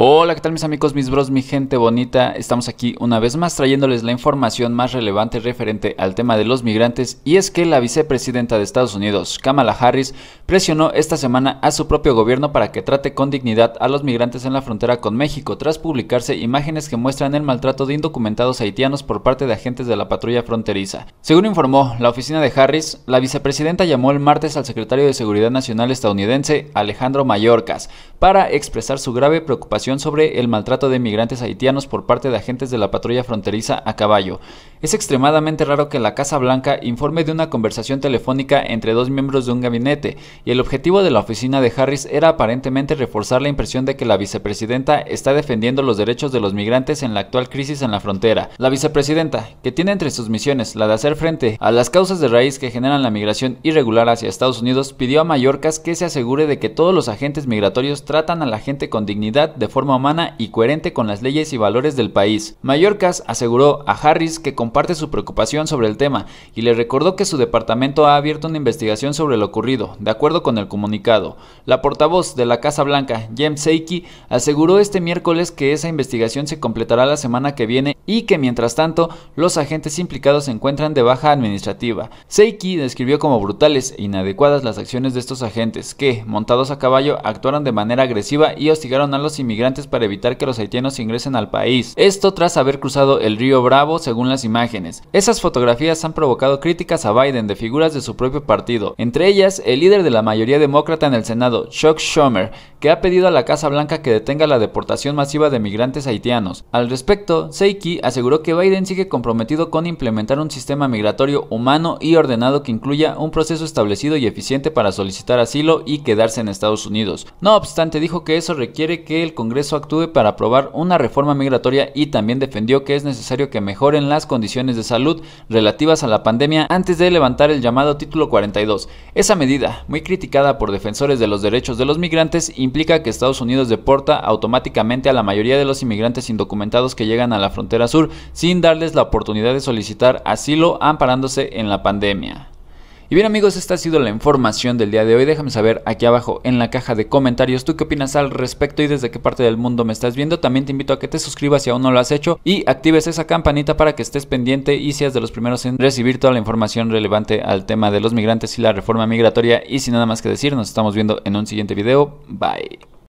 Hola, ¿qué tal mis amigos, mis bros, mi gente bonita? Estamos aquí una vez más trayéndoles la información más relevante referente al tema de los migrantes y es que la vicepresidenta de Estados Unidos, Kamala Harris, presionó esta semana a su propio gobierno para que trate con dignidad a los migrantes en la frontera con México tras publicarse imágenes que muestran el maltrato de indocumentados haitianos por parte de agentes de la patrulla fronteriza. Según informó la oficina de Harris, la vicepresidenta llamó el martes al secretario de Seguridad Nacional estadounidense, Alejandro Mayorkas, para expresar su grave preocupación sobre el maltrato de migrantes haitianos por parte de agentes de la patrulla fronteriza a caballo, es extremadamente raro que la Casa Blanca informe de una conversación telefónica entre dos miembros de un gabinete, y el objetivo de la oficina de Harris era aparentemente reforzar la impresión de que la vicepresidenta está defendiendo los derechos de los migrantes en la actual crisis en la frontera. La vicepresidenta, que tiene entre sus misiones la de hacer frente a las causas de raíz que generan la migración irregular hacia Estados Unidos, pidió a Mallorcas que se asegure de que todos los agentes migratorios tratan a la gente con dignidad de forma humana y coherente con las leyes y valores del país. Mallorcas aseguró a Harris que comparte su preocupación sobre el tema y le recordó que su departamento ha abierto una investigación sobre lo ocurrido, de acuerdo con el comunicado. La portavoz de la Casa Blanca, Jem Seiki, aseguró este miércoles que esa investigación se completará la semana que viene y que mientras tanto los agentes implicados se encuentran de baja administrativa. Seiki describió como brutales e inadecuadas las acciones de estos agentes que, montados a caballo, actuaron de manera agresiva y hostigaron a los inmigrantes para evitar que los haitianos ingresen al país. Esto tras haber cruzado el río Bravo, según las imágenes esas fotografías han provocado críticas a Biden de figuras de su propio partido, entre ellas el líder de la mayoría demócrata en el Senado, Chuck Schumer, que ha pedido a la Casa Blanca que detenga la deportación masiva de migrantes haitianos. Al respecto, Seiki aseguró que Biden sigue comprometido con implementar un sistema migratorio humano y ordenado que incluya un proceso establecido y eficiente para solicitar asilo y quedarse en Estados Unidos. No obstante, dijo que eso requiere que el Congreso actúe para aprobar una reforma migratoria y también defendió que es necesario que mejoren las condiciones de salud relativas a la pandemia antes de levantar el llamado Título 42. Esa medida, muy criticada por defensores de los derechos de los migrantes, implica que Estados Unidos deporta automáticamente a la mayoría de los inmigrantes indocumentados que llegan a la frontera sur sin darles la oportunidad de solicitar asilo amparándose en la pandemia. Y bien amigos, esta ha sido la información del día de hoy. Déjame saber aquí abajo en la caja de comentarios tú qué opinas al respecto y desde qué parte del mundo me estás viendo. También te invito a que te suscribas si aún no lo has hecho y actives esa campanita para que estés pendiente y seas de los primeros en recibir toda la información relevante al tema de los migrantes y la reforma migratoria. Y sin nada más que decir, nos estamos viendo en un siguiente video. Bye.